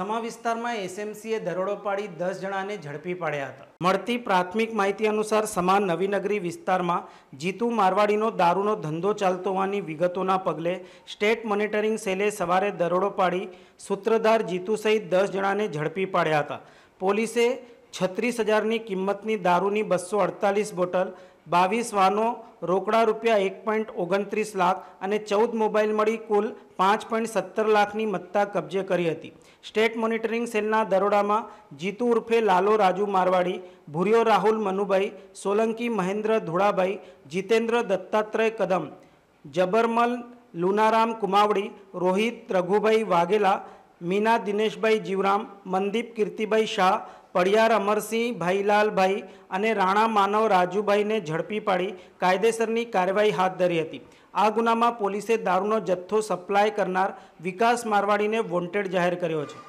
સમા વિસ્તારમાં એસએમસીએ દરોડો પાડી દસ જણાને ઝડપી પાડ્યા હતા મળતી પ્રાથમિક માહિતી અનુસાર સમા નવીનગરી વિસ્તારમાં જીતુ મારવાડીનો દારૂનો ધંધો ચાલતો હોવાની વિગતોના પગલે સ્ટેટ મોનિટરિંગ સેલે સવારે દરોડો પાડી સૂત્રધાર જીતુ સહિત દસ જણાને ઝડપી પાડ્યા હતા પોલીસે છત્રીસ હજારની કિંમતની દારૂની બસો અડતાલીસ બોટલ બાવીસ વાનો રોકડા રૂપિયા એક પોઈન્ટ ઓગણત્રીસ લાખ અને ચૌદ મોબાઈલ મળી કુલ પાંચ પોઈન્ટ સત્તર લાખની મત્તા કબજે કરી હતી સ્ટેટ મોનિટરિંગ સેલના દરોડામાં જીતુ ઉર્ફે લાલો રાજુ મારવાડી ભૂર્યો રાહુલ મનુભાઈ સોલંકી મહેન્દ્ર ધોળાભાઈ જીતેન્દ્ર દત્તાત્રય કદમ જબરમલ લુનારામ કુમાવડી રોહિત રઘુભાઈ વાઘેલા મીના દિનેશભાઈ જીવરામ મનદીપ કીર્તિભાઈ શાહ પડિયાર અમરસિંહ ભાઈલાલભાઈ અને રાણા માનવ રાજુભાઈને ઝડપી પાડી કાયદેસરની કાર્યવાહી હાથ ધરી હતી આ ગુનામાં પોલીસે દારૂનો જથ્થો સપ્લાય કરનાર વિકાસ મારવાડીને વોન્ટેડ જાહેર કર્યો છે